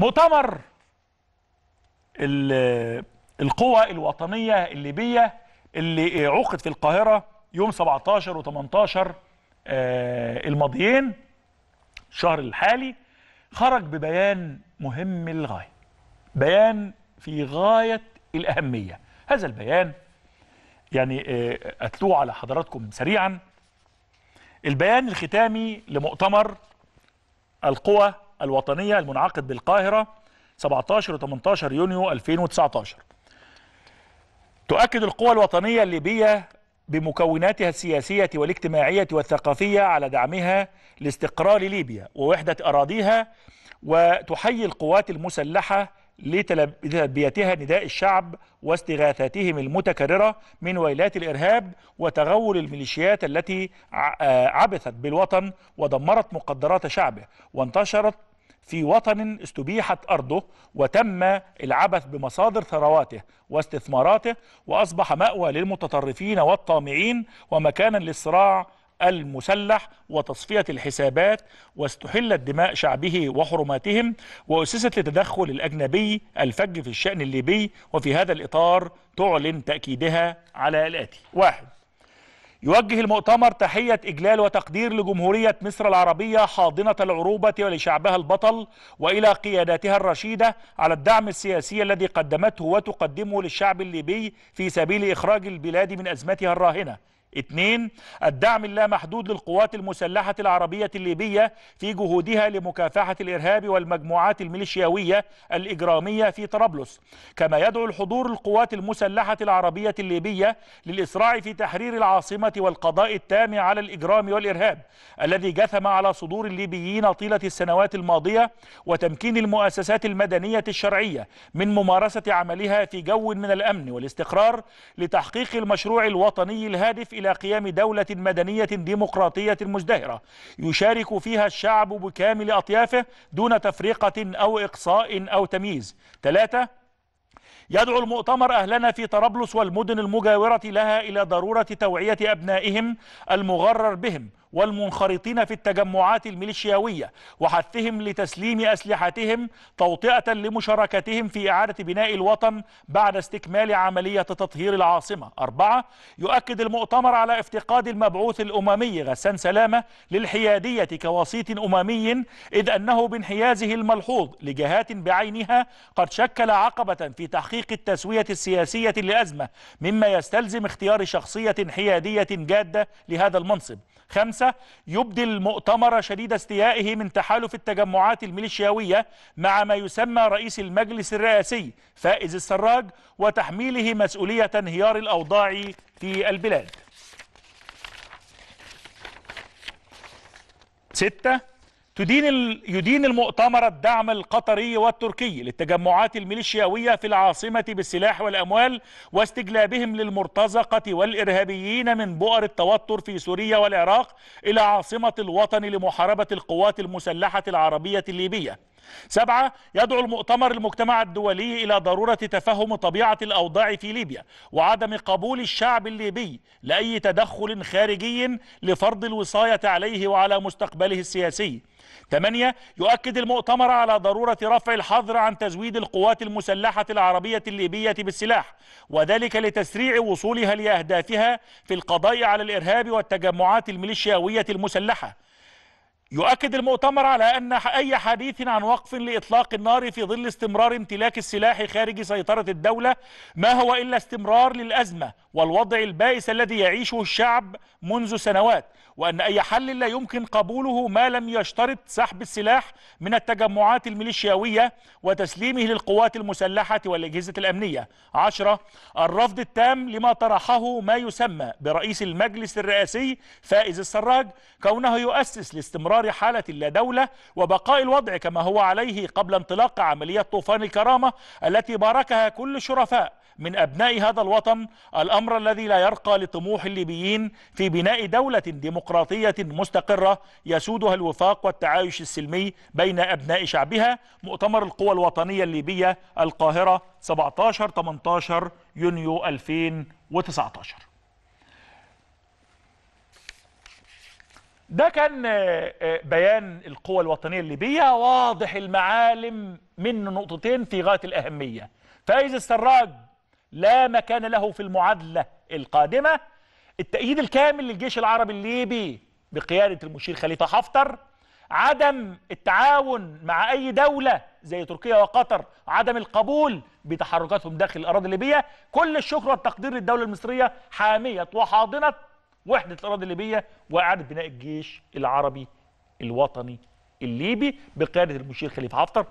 مؤتمر القوى الوطنية الليبية اللي عقد في القاهرة يوم 17 و 18 الماضيين الشهر الحالي خرج ببيان مهم للغاية بيان في غاية الأهمية هذا البيان يعني آه، أتلوه على حضراتكم سريعا البيان الختامي لمؤتمر القوى الوطنية المنعقد بالقاهرة 17 و 18 يونيو 2019 تؤكد القوى الوطنية الليبية بمكوناتها السياسية والاجتماعية والثقافية على دعمها لاستقرار ليبيا ووحدة أراضيها وتحيي القوات المسلحة لتلبيتها نداء الشعب واستغاثاتهم المتكررة من ويلات الإرهاب وتغول الميليشيات التي آه، عبثت بالوطن ودمرت مقدرات شعبه وانتشرت في وطن استبيحت أرضه وتم العبث بمصادر ثرواته واستثماراته وأصبح مأوى للمتطرفين والطامعين ومكانا للصراع المسلح وتصفية الحسابات واستحلت دماء شعبه وحرماتهم وأسست لتدخل الأجنبي الفج في الشأن الليبي وفي هذا الإطار تعلن تأكيدها على الآتي واحد يوجه المؤتمر تحية إجلال وتقدير لجمهورية مصر العربية حاضنة العروبة ولشعبها البطل وإلى قياداتها الرشيدة على الدعم السياسي الذي قدمته وتقدمه للشعب الليبي في سبيل إخراج البلاد من أزمتها الراهنة اثنين الدعم اللامحدود للقوات المسلحة العربية الليبية في جهودها لمكافحة الإرهاب والمجموعات الميليشياوية الإجرامية في طرابلس كما يدعو الحضور القوات المسلحة العربية الليبية للإسراع في تحرير العاصمة والقضاء التام على الإجرام والإرهاب الذي جثم على صدور الليبيين طيلة السنوات الماضية وتمكين المؤسسات المدنية الشرعية من ممارسة عملها في جو من الأمن والاستقرار لتحقيق المشروع الوطني الهادف إلى قيام دولة مدنية ديمقراطية مزدهرة يشارك فيها الشعب بكامل أطيافه دون تفرقة أو إقصاء أو تمييز ثلاثة يدعو المؤتمر أهلنا في طرابلس والمدن المجاورة لها إلى ضرورة توعية أبنائهم المغرر بهم والمنخرطين في التجمعات الميليشياوية وحثهم لتسليم أسلحتهم توطئة لمشاركتهم في إعادة بناء الوطن بعد استكمال عملية تطهير العاصمة أربعة يؤكد المؤتمر على افتقاد المبعوث الأممي غسان سلامة للحيادية كوسيط أممي إذ أنه بانحيازه الملحوظ لجهات بعينها قد شكل عقبة في تحقيق طريق التسوية السياسية لأزمة مما يستلزم اختيار شخصية حيادية جادة لهذا المنصب خمسة يبدي المؤتمر شديد استيائه من تحالف التجمعات الميليشياوية مع ما يسمى رئيس المجلس الرئاسي فائز السراج وتحميله مسؤولية انهيار الأوضاع في البلاد ستة تدين يدين المؤتمر الدعم القطري والتركي للتجمعات الميليشياوية في العاصمة بالسلاح والأموال واستجلابهم للمرتزقة والإرهابيين من بؤر التوتر في سوريا والعراق إلى عاصمة الوطن لمحاربة القوات المسلحة العربية الليبية سبعة يدعو المؤتمر المجتمع الدولي إلى ضرورة تفهم طبيعة الأوضاع في ليبيا وعدم قبول الشعب الليبي لأي تدخل خارجي لفرض الوصاية عليه وعلى مستقبله السياسي ثمانية يؤكد المؤتمر على ضرورة رفع الحظر عن تزويد القوات المسلحة العربية الليبية بالسلاح وذلك لتسريع وصولها لأهدافها في القضاء على الإرهاب والتجمعات الميليشياوية المسلحة يؤكد المؤتمر على أن أي حديث عن وقف لإطلاق النار في ظل استمرار امتلاك السلاح خارج سيطرة الدولة ما هو إلا استمرار للأزمة والوضع البائس الذي يعيشه الشعب منذ سنوات وأن أي حل لا يمكن قبوله ما لم يشترط سحب السلاح من التجمعات الميليشياوية وتسليمه للقوات المسلحة والأجهزة الأمنية عشرة الرفض التام لما طرحه ما يسمى برئيس المجلس الرئاسي فائز السراج كونه يؤسس لاستمرار حالة لا دولة وبقاء الوضع كما هو عليه قبل انطلاق عملية طوفان الكرامة التي باركها كل الشرفاء من أبناء هذا الوطن الأمر الذي لا يرقى لطموح الليبيين في بناء دولة ديمقراطية مستقرة يسودها الوفاق والتعايش السلمي بين أبناء شعبها مؤتمر القوى الوطنية الليبية القاهرة 17-18 يونيو 2019 ده كان آه، آه، بيان القوى الوطنية الليبية واضح المعالم من نقطتين في غاية الأهمية فايز السراج لا مكان له في المعادلة القادمة التأييد الكامل للجيش العربي الليبي بقيادة المشير خليفة حفتر عدم التعاون مع أي دولة زي تركيا وقطر عدم القبول بتحركاتهم داخل الأراضي الليبية كل الشكر والتقدير للدولة المصرية حامية وحاضنة وحدة الأراضي الليبية وإعادة بناء الجيش العربي الوطني الليبي بقيادة المشير خليفة حفتر